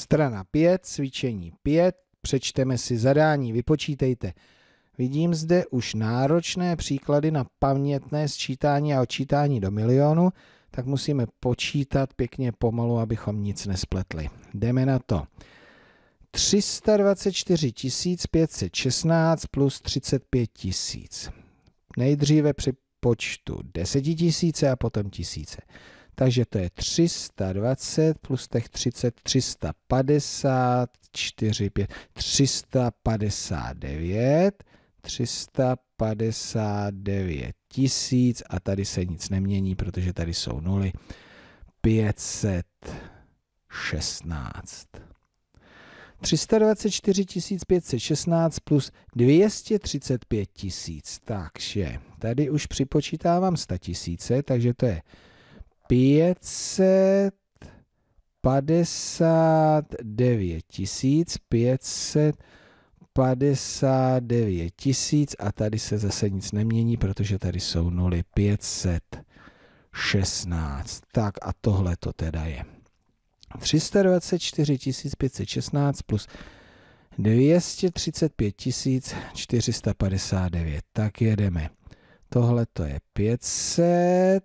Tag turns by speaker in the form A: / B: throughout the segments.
A: Strana 5, cvičení 5, přečteme si zadání, vypočítejte. Vidím zde už náročné příklady na pamětné sčítání a odčítání do milionu, tak musíme počítat pěkně pomalu, abychom nic nespletli. Jdeme na to. 324 516 plus 35 tisíc. Nejdříve při počtu 10 tisíce a potom tisíce takže to je 320 plus těch 30, 350, 4, 5, 359, 359 tisíc a tady se nic nemění, protože tady jsou nuly, 516. 324 516 plus 235 tisíc. Takže tady už připočítávám 100 tisíce, takže to je 559 tisíc, 559 tisíc a tady se zase nic nemění, protože tady jsou nuly 516. Tak a tohle to teda je. 324 516 plus 235 459. Tak jedeme. Tohle to je 500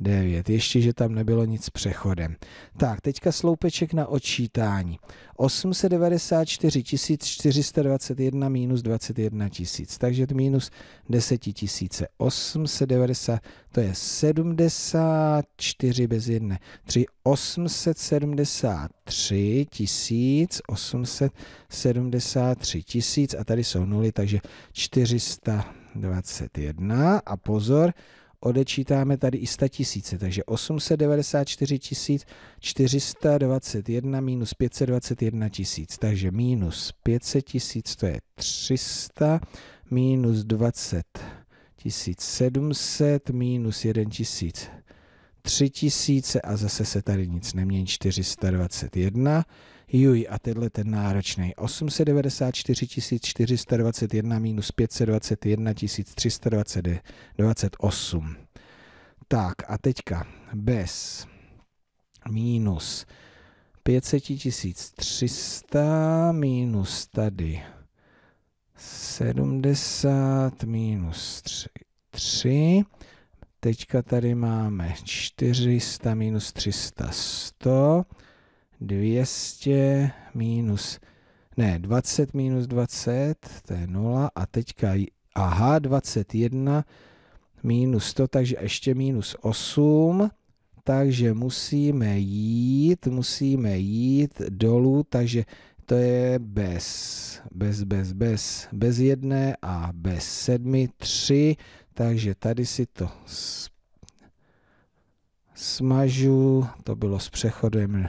A: 9. Ještě, že tam nebylo nic přechodem. Tak, teďka sloupeček na odčítání. 894 421 minus 21 tisíc. Takže to minus 10 tisíce. 890, to je 74 bez jedné. 3, 873 tisíc, 873 tisíc a tady jsou nuly, takže 421 a pozor, odečítáme tady i 100 tisíce, takže 894 tisíc 421 minus 521 tisíc, takže minus 500 tisíc to je 300, minus 20 700, minus 1 tisíc 3000 a zase se tady nic nemění 421. Juj a tenhle ten náročný 894 421 minus 521 328. Tak a teďka bez minus 500 300 minus tady 70 minus 3, 3 Teďka tady máme 400 minus 300, 100, 200 minus, ne, 20 minus 20, to je 0 a teďka, aha, 21 minus 100, takže ještě minus 8, takže musíme jít, musíme jít dolů, takže to je bez, bez, bez, bez, bez jedné a bez sedmi, tři, takže tady si to smažu, to bylo s přechodem,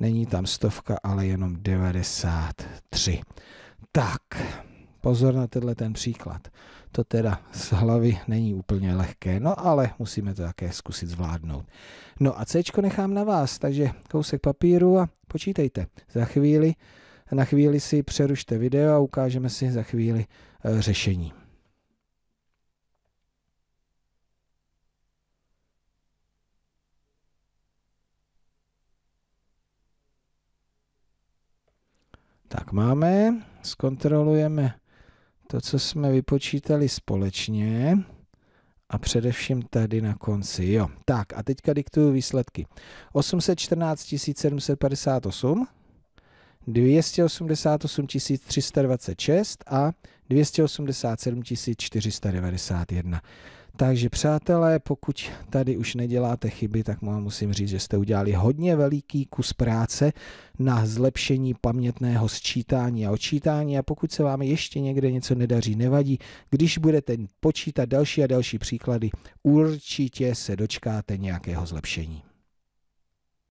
A: není tam stovka, ale jenom 93. Tak, pozor na tenhle ten příklad. To teda z hlavy není úplně lehké, no ale musíme to také zkusit zvládnout. No a C nechám na vás, takže kousek papíru a počítejte. Za chvíli, na chvíli si přerušte video a ukážeme si za chvíli eh, řešení. Tak máme, zkontrolujeme to, co jsme vypočítali společně a především tady na konci. Jo, tak a teďka diktuju výsledky. 814 758, 288 326 a 287 491. Takže přátelé, pokud tady už neděláte chyby, tak vám musím říct, že jste udělali hodně veliký kus práce na zlepšení pamětného sčítání a očítání a pokud se vám ještě někde něco nedaří, nevadí, když budete počítat další a další příklady, určitě se dočkáte nějakého zlepšení.